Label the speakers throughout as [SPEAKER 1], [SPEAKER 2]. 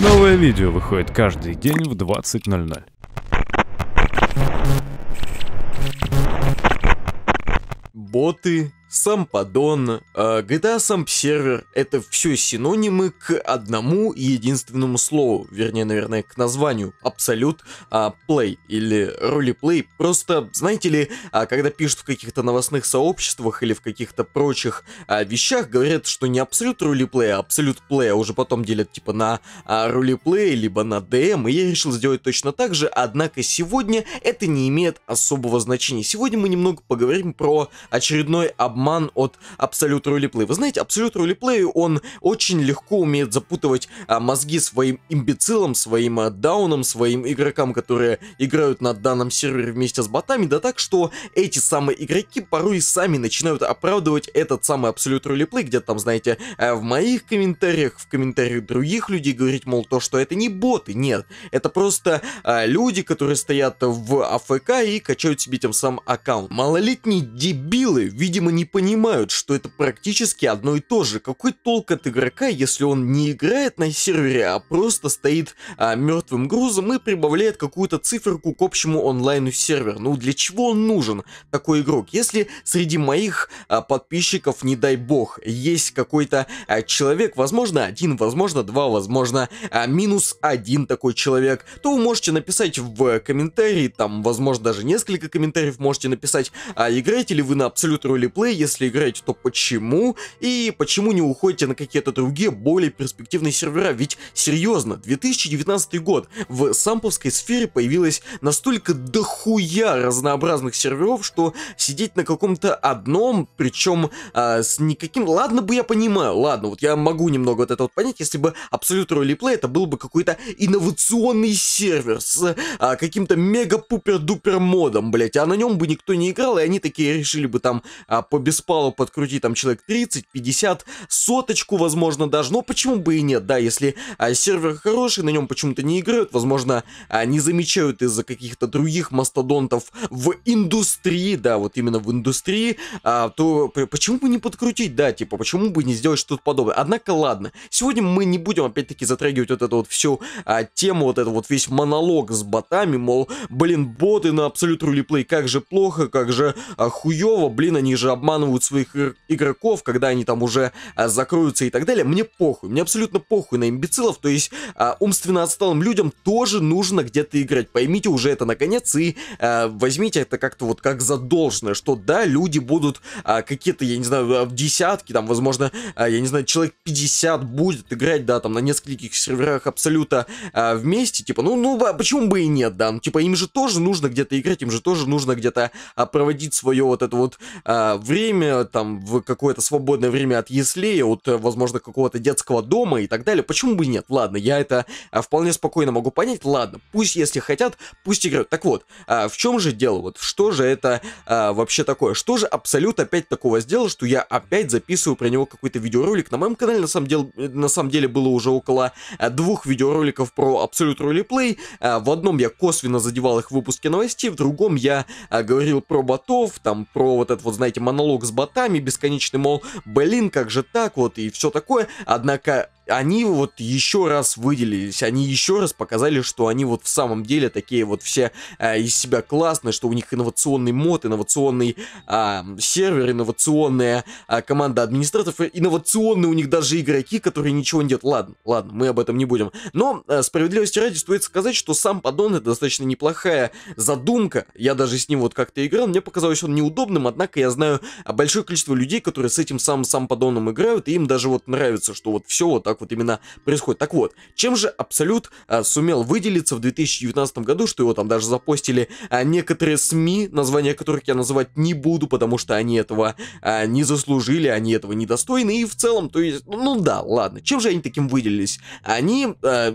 [SPEAKER 1] Новое видео выходит каждый день в 20.00. Боты сам поддон, а, GTA сам сервер — это все синонимы к одному единственному слову, вернее, наверное, к названию Абсолют Play а, или Roleplay. Просто, знаете ли, а, когда пишут в каких-то новостных сообществах или в каких-то прочих вещах, говорят, что не Абсолют Roleplay, а Абсолют Play, а уже потом делят типа на Roleplay, либо на DM, эм. и я решил сделать точно так же, однако сегодня это не имеет особого значения. Сегодня мы немного поговорим про очередной обман обман от Абсолют Ролиплей. Вы знаете, Абсолют Ролиплей, он очень легко умеет запутывать а, мозги своим имбецилам, своим а, дауном, своим игрокам, которые играют на данном сервере вместе с ботами, да так, что эти самые игроки порой сами начинают оправдывать этот самый Абсолют Ролиплей, где там, знаете, э, в моих комментариях, в комментариях других людей говорить, мол, то, что это не боты, нет, это просто а, люди, которые стоят в АФК и качают себе тем самым аккаунт. Малолетние дебилы, видимо, не понимают, что это практически одно и то же. Какой толк от игрока, если он не играет на сервере, а просто стоит а, мертвым грузом и прибавляет какую-то циферку к общему онлайну сервер. Ну для чего он нужен, такой игрок? Если среди моих а, подписчиков, не дай бог, есть какой-то а, человек, возможно один, возможно два, возможно а, минус один такой человек, то вы можете написать в комментарии, там возможно даже несколько комментариев можете написать, а играете ли вы на абсолют ролеплей, если играете, то почему, и почему не уходите на какие-то другие, более перспективные сервера, ведь серьезно, 2019 год, в самповской сфере появилось настолько дохуя разнообразных серверов, что сидеть на каком-то одном, причем а, с никаким, ладно бы я понимаю, ладно, вот я могу немного вот это вот понять, если бы Absolute Role это был бы какой-то инновационный сервер с а, каким-то мега-пупер-дупер модом, блять, а на нем бы никто не играл, и они такие решили бы там а, по беспалу подкрути там человек 30, 50, соточку, возможно, даже. Но почему бы и нет, да, если а, сервер хороший, на нем почему-то не играют, возможно, а, не замечают из-за каких-то других мастодонтов в индустрии, да, вот именно в индустрии, а, то почему бы не подкрутить, да, типа, почему бы не сделать что-то подобное. Однако, ладно, сегодня мы не будем опять-таки затрагивать вот эту вот всю а, тему, вот это вот весь монолог с ботами, мол, блин, боты на абсолют рулеплей, как же плохо, как же а, хуево, блин, они же обманывают обманывают своих игроков, когда они там уже а, закроются и так далее. Мне похуй, мне абсолютно похуй на имбецилов, то есть а, умственно отсталым людям тоже нужно где-то играть. Поймите уже это наконец и а, возьмите это как-то вот как задолженное, что да, люди будут а, какие-то, я не знаю, а, в десятки, там, возможно, а, я не знаю, человек 50 будет играть, да, там, на нескольких серверах абсолютно а, вместе, типа, ну, ну, а почему бы и нет, да, ну, типа, им же тоже нужно где-то играть, им же тоже нужно где-то а, проводить свое вот это вот а, время, время, там, в какое-то свободное время от яслея, э, от, возможно, какого-то детского дома и так далее. Почему бы нет? Ладно, я это э, вполне спокойно могу понять. Ладно, пусть, если хотят, пусть играют. Так вот, а в чем же дело? Вот что же это а, вообще такое? Что же Абсолют опять такого сделал, что я опять записываю про него какой-то видеоролик? На моем канале, на самом деле, э, на самом деле было уже около двух видеороликов про Абсолют Ролиплей. А, в одном я косвенно задевал их в выпуске новостей, в другом я говорил про ботов, там, про вот этот вот, знаете, монолог диалог с ботами бесконечный, мол, блин, как же так вот и все такое. Однако они вот еще раз выделились, они еще раз показали, что они вот в самом деле такие вот все э, из себя классные, что у них инновационный мод, инновационный э, сервер, инновационная э, команда администраторов, инновационные у них даже игроки, которые ничего не делают. Ладно, ладно, мы об этом не будем. Но э, справедливости ради стоит сказать, что сам поддон это достаточно неплохая задумка, я даже с ним вот как-то играл, мне показалось он неудобным, однако я знаю большое количество людей, которые с этим самым сам поддоном играют, и им даже вот нравится, что вот все вот так как вот именно происходит. Так вот, чем же Абсолют а, сумел выделиться в 2019 году, что его там даже запостили а, некоторые СМИ, названия которых я называть не буду, потому что они этого а, не заслужили, они этого недостойны, и в целом, то есть, ну, ну да, ладно, чем же они таким выделились? Они а,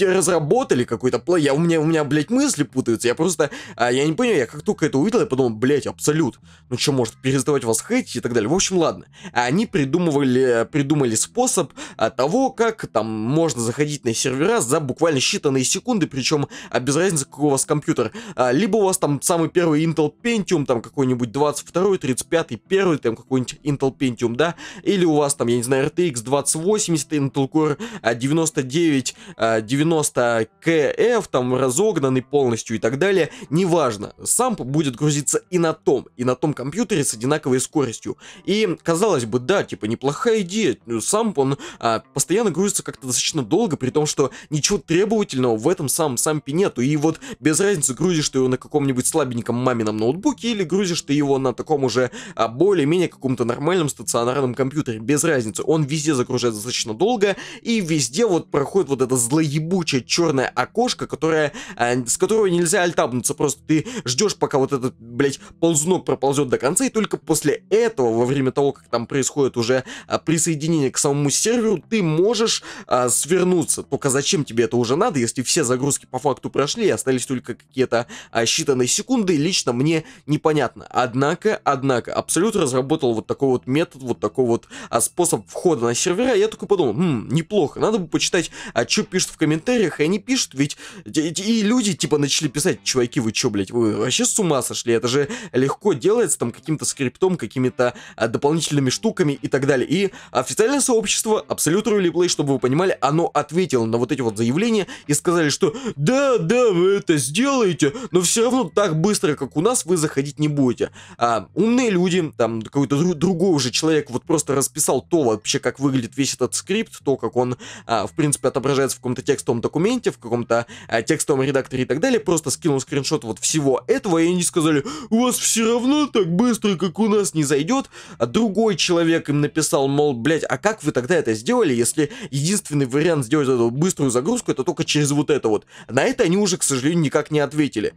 [SPEAKER 1] разработали какой-то план, я, у, меня, у меня, блядь, мысли путаются, я просто, а, я не понял, я как только это увидел, я подумал, блядь, Абсолют, ну что, может, переставать вас хейтить и так далее, в общем, ладно. Они придумывали, придумали способ от того, как там можно заходить на сервера за буквально считанные секунды, причем а, без разницы, какой у вас компьютер. А, либо у вас там самый первый Intel Pentium, там какой-нибудь 22, 35, первый, там какой-нибудь Intel Pentium, да, или у вас там, я не знаю, RTX 2080, Intel Core 99, 90 KF, там разогнанный полностью и так далее, неважно, сам будет грузиться и на том, и на том компьютере с одинаковой скоростью. И казалось бы, да, типа неплохая идея, ну, сам он а, а, постоянно грузится как-то достаточно долго, при том, что ничего требовательного в этом самом сампе нету. И вот без разницы, грузишь ты его на каком-нибудь слабеньком мамином ноутбуке или грузишь ты его на таком уже а, более-менее каком-то нормальном стационарном компьютере, без разницы. Он везде загружается достаточно долго, и везде вот проходит вот это злоебучее черное окошко, которое, а, с которого нельзя альтабнуться, просто ты ждешь, пока вот этот, блядь, ползунок проползет до конца, и только после этого, во время того, как там происходит уже а, присоединение к самому серверу, ну, ты можешь а, свернуться. Только зачем тебе это уже надо, если все загрузки по факту прошли, и остались только какие-то а, считанные секунды, лично мне непонятно. Однако, однако, Абсолют разработал вот такой вот метод, вот такой вот а, способ входа на сервера, я только подумал, хм, неплохо, надо бы почитать, а что пишут в комментариях, и они пишут, ведь и люди типа начали писать, чуваки, вы чё, блядь, вы вообще с ума сошли, это же легко делается там каким-то скриптом, какими-то а, дополнительными штуками и так далее. И официальное сообщество абсолютно Абсолют Ролли чтобы вы понимали, оно ответило на вот эти вот заявления и сказали, что да, да, вы это сделаете, но все равно так быстро, как у нас, вы заходить не будете. А, умные люди, там какой-то друг, другой уже человек вот просто расписал то вообще, как выглядит весь этот скрипт, то, как он, а, в принципе, отображается в каком-то текстовом документе, в каком-то а, текстовом редакторе и так далее, просто скинул скриншот вот всего этого, и они сказали, у вас все равно так быстро, как у нас, не зайдет. А другой человек им написал, мол, блядь, а как вы тогда это сделали? сделали, если единственный вариант сделать эту быструю загрузку, это только через вот это вот. На это они уже, к сожалению, никак не ответили.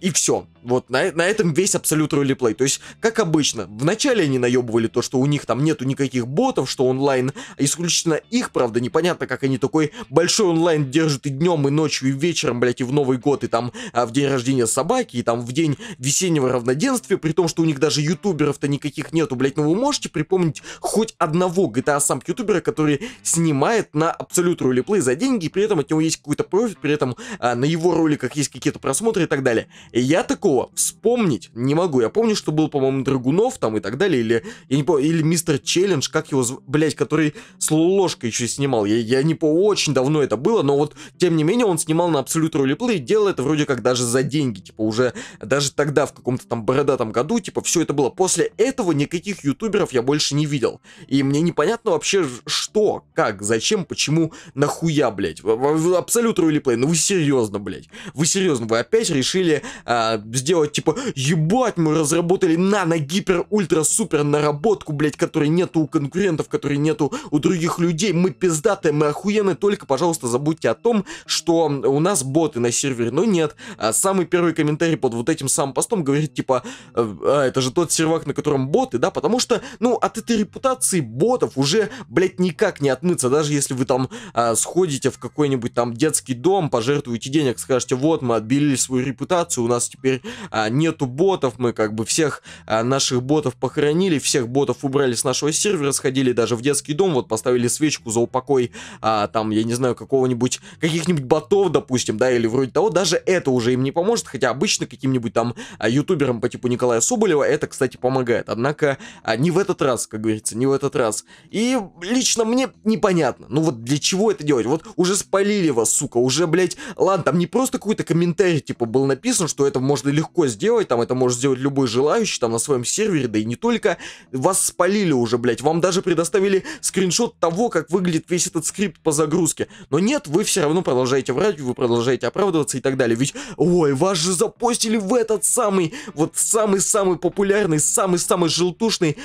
[SPEAKER 1] И все. Вот на, на этом весь абсолют ролеплей. То есть, как обычно, вначале они наебывали то, что у них там нету никаких ботов, что онлайн исключительно их, правда, непонятно, как они такой большой онлайн держат и днем, и ночью, и вечером, блять, и в Новый год, и там а, в день рождения собаки, и там в день весеннего равноденствия, при том, что у них даже ютуберов-то никаких нету, блядь, ну вы можете припомнить хоть одного GTA сам ютубера, который снимает на абсолют ролеплей за деньги, и при этом от него есть какой-то профит, при этом а, на его роликах есть какие-то просмотры и так далее. И я такого вспомнить не могу. Я помню, что был, по-моему, Драгунов там и так далее, или, я не помню, или Мистер Челлендж, как его, блять, который с ложкой еще снимал. Я, я не помню, очень давно это было, но вот, тем не менее, он снимал на абсолют ролеплей и делал это вроде как даже за деньги, типа уже даже тогда в каком-то там бородатом году, типа все это было. После этого никаких ютуберов я больше не видел. И мне непонятно вообще, что, как, зачем, почему, нахуя, блядь. Абсолют рулиплей? ну вы серьезно, блядь. Вы серьезно, вы опять решили а, сделать, типа, ебать, мы разработали нано-гипер-ультра-супер наработку, блядь, которой нету у конкурентов, которой нету у других людей. Мы пиздатые, мы охуенные, только, пожалуйста, забудьте о том, что у нас боты на сервере, но нет. А самый первый комментарий под вот этим самым постом говорит, типа, «Э, а, это же тот сервак, на котором боты, да, потому что, ну, от этой репутации ботов уже, блядь, никак не отмыться, даже если вы там а, сходите в какой-нибудь там детский дом, пожертвуете денег, скажете, вот мы отбили свою репутацию, у нас теперь а, нету ботов, мы как бы всех а, наших ботов похоронили, всех ботов убрали с нашего сервера, сходили даже в детский дом, вот поставили свечку за упокой, а, там, я не знаю, какого-нибудь, каких-нибудь ботов, допустим, да, или вроде того, даже это уже им не поможет, хотя обычно каким-нибудь там а, ютуберам по типу Николая Соболева это, кстати, помогает, однако а, не в этот раз, как говорится, не в этот раз. И лично лично мне непонятно. Ну вот для чего это делать? Вот уже спалили вас, сука, уже, блядь, ладно, там не просто какой-то комментарий, типа, был написан, что это можно легко сделать, там это может сделать любой желающий, там на своем сервере, да и не только. Вас спалили уже, блядь, вам даже предоставили скриншот того, как выглядит весь этот скрипт по загрузке. Но нет, вы все равно продолжаете врать, вы продолжаете оправдываться и так далее. Ведь, ой, вас же запостили в этот самый, вот самый-самый популярный, самый-самый желтушный,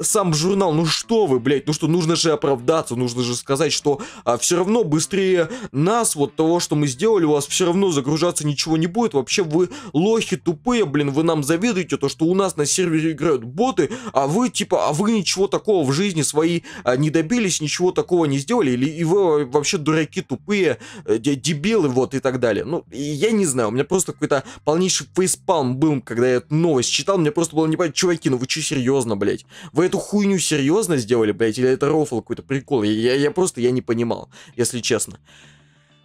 [SPEAKER 1] сам журнал. Ну что вы, блядь, ну что, нужно же оправдываться примеров Датсу, нужно же сказать, что а, все равно быстрее нас, вот того, что мы сделали, у вас все равно загружаться ничего не будет. Вообще вы лохи тупые, блин, вы нам завидуете, то, что у нас на сервере играют боты, а вы типа, а вы ничего такого в жизни своей а, не добились, ничего такого не сделали, или и вы вообще дураки тупые, э, дебилы, вот и так далее. Ну, я не знаю, у меня просто какой-то полнейший фейспалм был, когда я эту новость читал, мне просто было не понять чуваки, ну вы что серьезно, блять Вы эту хуйню серьезно сделали, блять или это рофл какой-то прикол. Я, я просто я не понимал, если честно.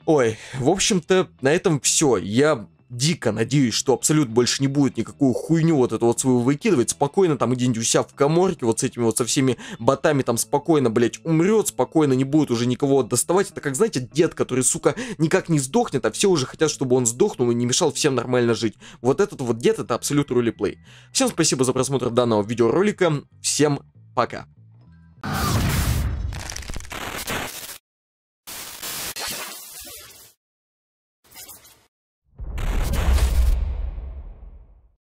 [SPEAKER 1] Ой, в общем-то, на этом все. Я дико надеюсь, что абсолютно больше не будет никакую хуйню вот эту вот свою выкидывать, спокойно там где-нибудь у себя в коморке, вот с этими вот со всеми ботами там спокойно, блять, умрет, спокойно не будет уже никого доставать, это как, знаете, дед, который, сука, никак не сдохнет, а все уже хотят, чтобы он сдохнул и не мешал всем нормально жить. Вот этот вот дед, это Абсолют Ролиплей. Всем спасибо за просмотр данного видеоролика, всем пока.